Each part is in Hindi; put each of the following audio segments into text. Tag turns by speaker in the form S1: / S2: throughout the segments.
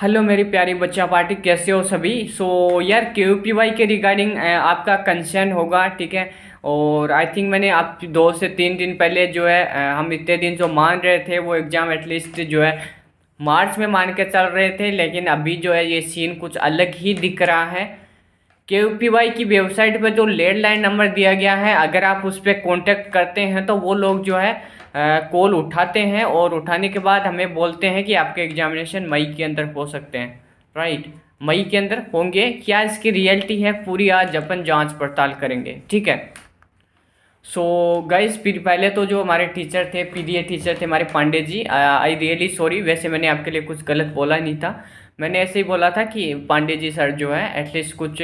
S1: हेलो मेरी प्यारी बच्चा पार्टी कैसे हो सभी सो so, यार के पी वाई के रिगार्डिंग आपका कंसर्न होगा ठीक है और आई थिंक मैंने आप दो से तीन दिन पहले जो है हम इतने दिन जो मान रहे थे वो एग्ज़ाम एटलीस्ट जो है मार्च में मान के चल रहे थे लेकिन अभी जो है ये सीन कुछ अलग ही दिख रहा है के पी वाई की वेबसाइट पर जो लैंडलाइन नंबर दिया गया है अगर आप उस पर कॉन्टैक्ट करते हैं तो वो लोग जो है कॉल उठाते हैं और उठाने के बाद हमें बोलते हैं कि आपके एग्जामिनेशन मई के अंदर हो सकते हैं राइट मई के अंदर होंगे क्या इसकी रियलिटी है पूरी आज अपन जांच पड़ताल करेंगे ठीक है सो so, गाइज फिर पहले तो जो हमारे टीचर थे पी टीचर थे हमारे Pandey ji I really sorry वैसे मैंने आपके लिए कुछ गलत बोला नहीं था मैंने ऐसे ही बोला था कि पांडे जी सर जो है एटलीस्ट कुछ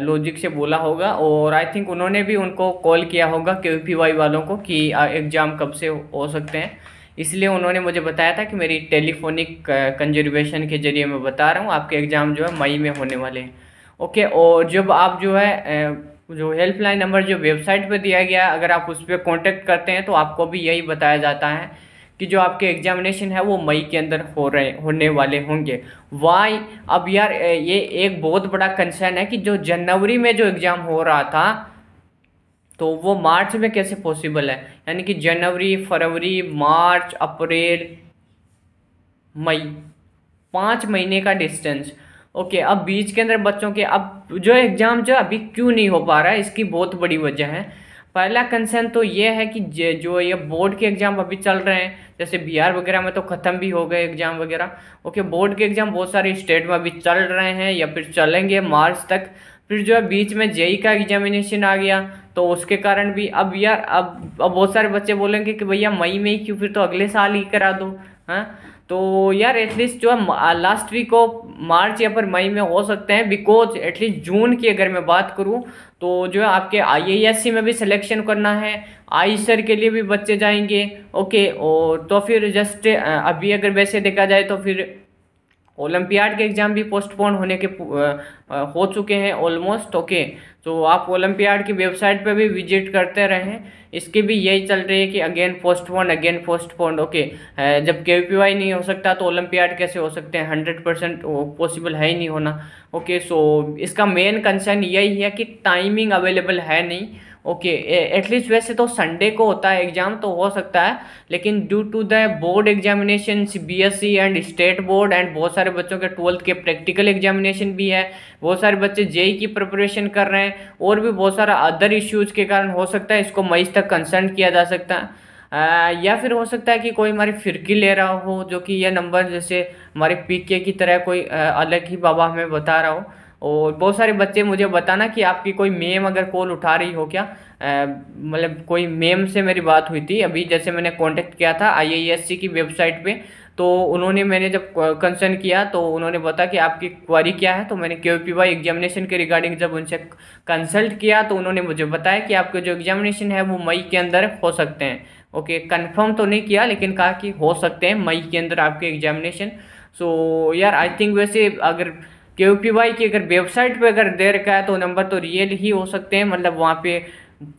S1: लॉजिक से बोला होगा और आई थिंक उन्होंने भी उनको कॉल किया होगा के वाई वालों को कि एग्ज़ाम कब से हो सकते हैं इसलिए उन्होंने मुझे बताया था कि मेरी टेलीफोनिक कंजर्वेशन के ज़रिए मैं बता रहा हूँ आपके एग्ज़ाम जो है मई में होने वाले हैं ओके और जब आप जो है जो हेल्पलाइन नंबर जो वेबसाइट पर दिया गया अगर आप उस पर कॉन्टेक्ट करते हैं तो आपको भी यही बताया जाता है कि जो आपके एग्जामिनेशन है वो मई के अंदर हो रहे होने वाले होंगे वाई अब यार ये एक बहुत बड़ा कंसर्न है कि जो जनवरी में जो एग्ज़ाम हो रहा था तो वो मार्च में कैसे पॉसिबल है यानी कि जनवरी फरवरी मार्च अप्रैल मई पाँच महीने का डिस्टेंस ओके अब बीच के अंदर बच्चों के अब जो एग्ज़ाम जो अभी क्यों नहीं हो पा रहा है इसकी बहुत बड़ी वजह है पहला कंसर्न तो ये है कि जो ये बोर्ड के एग्ज़ाम अभी चल रहे हैं जैसे बिहार वगैरह में तो ख़त्म भी हो गए एग्ज़ाम वगैरह ओके बोर्ड के एग्ज़ाम बहुत सारे स्टेट में अभी चल रहे हैं या फिर चलेंगे मार्च तक फिर जो है बीच में जेई e का एग्जामिनेशन आ गया तो उसके कारण भी अब यार अब अब बहुत सारे बच्चे बोलेंगे कि भैया मई में ही क्यों फिर तो अगले साल ही करा दो हाँ तो यार एटलीस्ट जो है लास्ट वीक ऑफ मार्च या फिर मई में हो सकते हैं बिकॉज एटलीस्ट जून की अगर मैं बात करूं तो जो है आपके आई में भी सिलेक्शन करना है आई सर के लिए भी बच्चे जाएंगे ओके और तो फिर जस्ट अभी अगर वैसे देखा जाए तो फिर ओलंपियाड के एग्ज़ाम भी पोस्टपोन होने के हो चुके हैं ऑलमोस्ट ओके तो आप ओलंपियाड की वेबसाइट पर भी विजिट करते रहें इसके भी यही चल रही है कि again postpone again postpone okay जब के नहीं हो सकता तो ओलंपियाड कैसे हो सकते हैं हंड्रेड परसेंट पॉसिबल है ही नहीं होना ओके सो इसका मेन कंसर्न यही है कि टाइमिंग अवेलेबल है नहीं ओके एटलीस्ट वैसे तो संडे को होता है एग्ज़ाम तो हो सकता है लेकिन due to the board examination BSc and state board and बहुत सारे बच्चों के ट्वेल्थ के प्रैक्टिकल एग्जामिनेशन भी है बहुत सारे बच्चे जेई e की प्रिपरेशन कर रहे हैं और भी बहुत सारा अदर इश्यूज़ के कारण हो सकता है इसको मई तक कंसर्न किया जा सकता है आ, या फिर हो सकता है कि कोई हमारी फिरकी ले रहा हो जो कि यह नंबर जैसे हमारे पीके की तरह कोई अलग ही बाबा हमें बता रहा हो और बहुत सारे बच्चे मुझे बताना कि आपकी कोई मेम अगर कॉल उठा रही हो क्या मतलब कोई मेम से मेरी बात हुई थी अभी जैसे मैंने कांटेक्ट किया था आईएएससी की वेबसाइट पे तो उन्होंने मैंने जब कंसर्न किया तो उन्होंने बताया कि आपकी क्वारी क्या है तो मैंने के पी वाई एग्जामिनेशन के रिगार्डिंग जब उनसे कंसल्ट किया तो उन्होंने मुझे बताया कि आपके जो एग्जामिनेशन है वो मई के अंदर हो सकते हैं ओके कंफर्म तो नहीं किया लेकिन कहा कि हो सकते हैं मई के अंदर आपके एग्जामिनेशन सो so, यार आई थिंक वैसे अगर पी वाई की अगर वेबसाइट पे अगर दे रखा है तो नंबर तो रियल ही हो सकते हैं मतलब वहाँ पे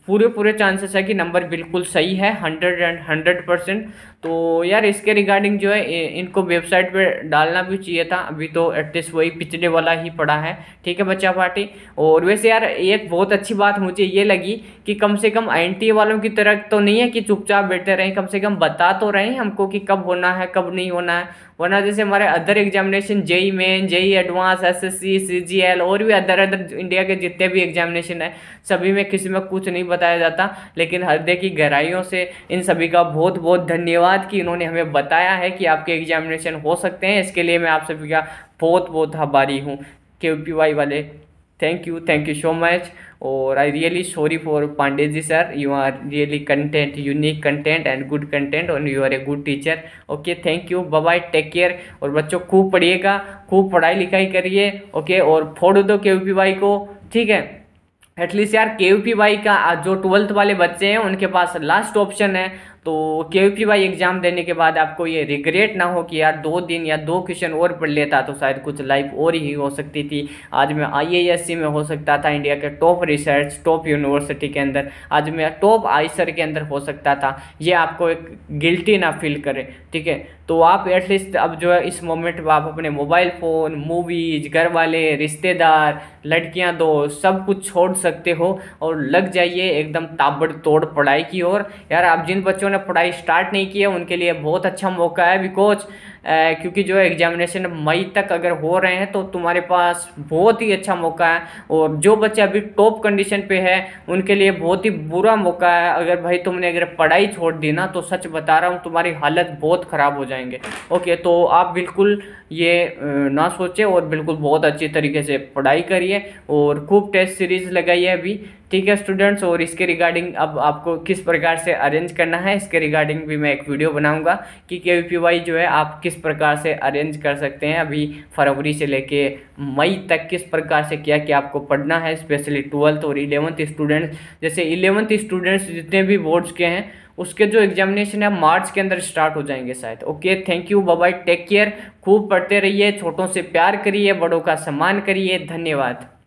S1: पूरे पूरे चांसेस है कि नंबर बिल्कुल सही है हंड्रेड एंड हंड्रेड परसेंट तो यार इसके रिगार्डिंग जो है इनको वेबसाइट पे डालना भी चाहिए था अभी तो एटलीस्ट वही पिछले वाला ही पड़ा है ठीक है बच्चा पार्टी और वैसे यार एक बहुत अच्छी बात मुझे ये लगी कि कम से कम आई वालों की तरह तो नहीं है कि चुपचाप बैठे रहें कम से कम बता तो रहें हमको कि कब होना है कब नहीं होना है वरना जैसे हमारे other examination JE main JE advance S S C C G L और भी अदर अदर इंडिया के जितने भी एग्जामिनेशन है सभी में किसी में कुछ नहीं बताया जाता लेकिन हृदय की गहराइयों से इन सभी का बहुत बहुत धन्यवाद कि इन्होंने हमें बताया है कि आपके एग्जामिनेशन हो सकते हैं इसके लिए मैं आप सभी का बहुत बहुत आभारी हूँ के वाई वाले thank you thank you so much और I really sorry for Pandey ji sir you are really content unique content and good content और you are a good teacher okay thank you bye take care और बच्चों खूब पढ़िएगा खूब पढ़ाई लिखाई करिए ओके okay, और फोड़ दो के भाई को ठीक है एटलीस्ट यार के यू पी का जो ट्वेल्थ वाले बच्चे हैं उनके पास लास्ट ऑप्शन है तो के यू पी वाई एग्ज़ाम देने के बाद आपको ये रिग्रेट ना हो कि यार दो दिन या दो क्वेश्चन और पढ़ लेता तो शायद कुछ लाइफ और ही हो सकती थी आज मैं आई एस सी में हो सकता था इंडिया के टॉप रिसर्च टॉप यूनिवर्सिटी के अंदर आज मैं टॉप आइसर के अंदर हो सकता था ये आपको एक गिल्टी ना फील करें ठीक है तो आप एटलीस्ट अब जो है इस मोमेंट पर आप अपने मोबाइल फ़ोन मूवीज़ घर वाले रिश्तेदार लड़कियां दोस्त सब कुछ छोड़ सकते हो और लग जाइए एकदम ताबड़तोड़ पढ़ाई की ओर यार आप जिन बच्चों जिन्होंने पढ़ाई स्टार्ट नहीं की है उनके लिए बहुत अच्छा मौका है बिकॉज क्योंकि जो है एग्जामिनेशन मई तक अगर हो रहे हैं तो तुम्हारे पास बहुत ही अच्छा मौका है और जो बच्चे अभी टॉप कंडीशन पे है उनके लिए बहुत ही बुरा मौका है अगर भाई तुमने अगर पढ़ाई छोड़ दी ना तो सच बता रहा हूँ तुम्हारी हालत बहुत ख़राब हो जाएंगे ओके तो आप बिल्कुल ये ना सोचें और बिल्कुल बहुत अच्छी तरीके से पढ़ाई करिए और खूब टेस्ट सीरीज़ लगाइए अभी ठीक है स्टूडेंट्स और इसके रिगार्डिंग अब आपको किस प्रकार से अरेंज करना है इसके रिगार्डिंग भी मैं एक वीडियो बनाऊंगा कि के जो है आप किस किस प्रकार से अरेंज कर सकते हैं अभी फरवरी से लेके मई तक किस प्रकार से क्या क्या आपको पढ़ना है स्पेशली ट्वेल्थ और इलेवंथ स्टूडेंट्स जैसे इलेवंथ स्टूडेंट्स जितने भी बोर्ड्स के हैं उसके जो एग्जामिनेशन है मार्च के अंदर स्टार्ट हो जाएंगे शायद okay thank you bye bye take care खूब पढ़ते रहिए छोटों से प्यार करिए बड़ों का सम्मान करिए धन्यवाद